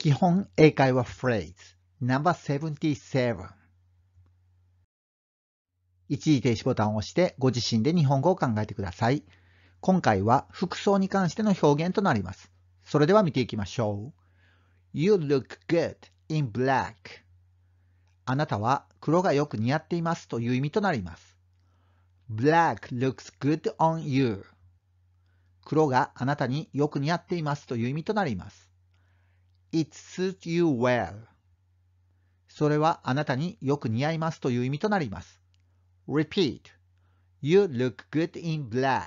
基本英会話フレーズ No.77 一時停止ボタンを押してご自身で日本語を考えてください。今回は服装に関しての表現となります。それでは見ていきましょう。You look good in black あなたは黒がよく似合っていますという意味となります。Black looks good on you 黒があなたによく似合っていますという意味となります。It suits you well. それはあなたによく似合いますという意味となります。Repeat. You look good in black.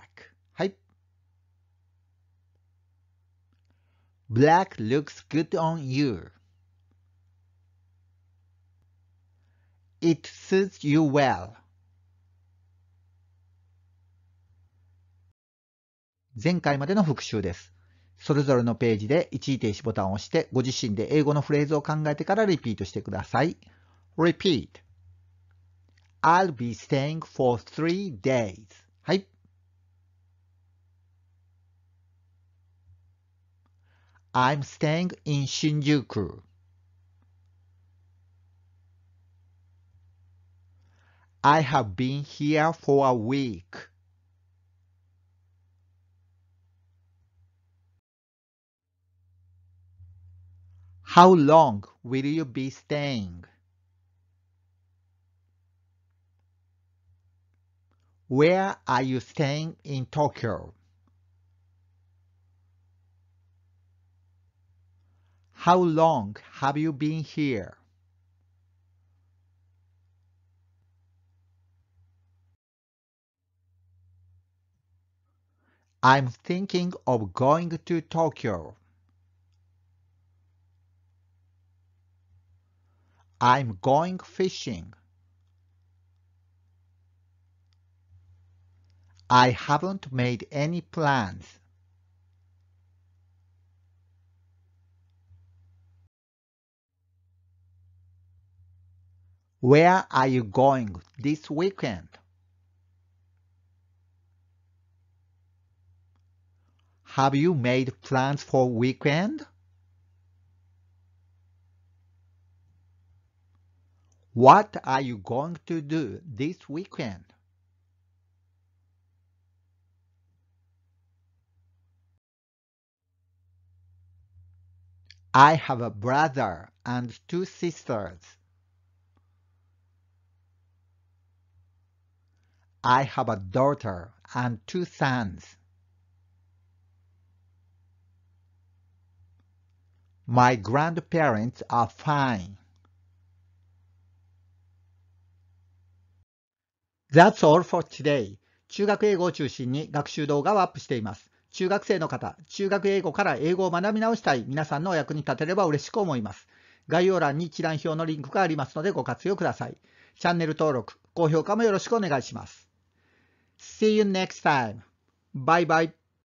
はい。Black looks good on you. It suits you well. 前回までの復習です。それぞれのページで一時停止ボタンを押して、ご自身で英語のフレーズを考えてからリピートしてください。Repeat I'll be staying for three days はい I'm staying in Shinjuku I have been here for a week How long will you be staying? Where are you staying in Tokyo? How long have you been here? I'm thinking of going to Tokyo. I'm going fishing. I haven't made any plans. Where are you going this weekend? Have you made plans for weekend? What are you going to do this weekend? I have a brother and two sisters. I have a daughter and two sons. My grandparents are fine. That's all for today. 中学英語を中心に学習動画をアップしています。中学生の方、中学英語から英語を学び直したい皆さんのお役に立てれば嬉しく思います。概要欄に一覧表のリンクがありますのでご活用ください。チャンネル登録、高評価もよろしくお願いします。See you next time. Bye bye.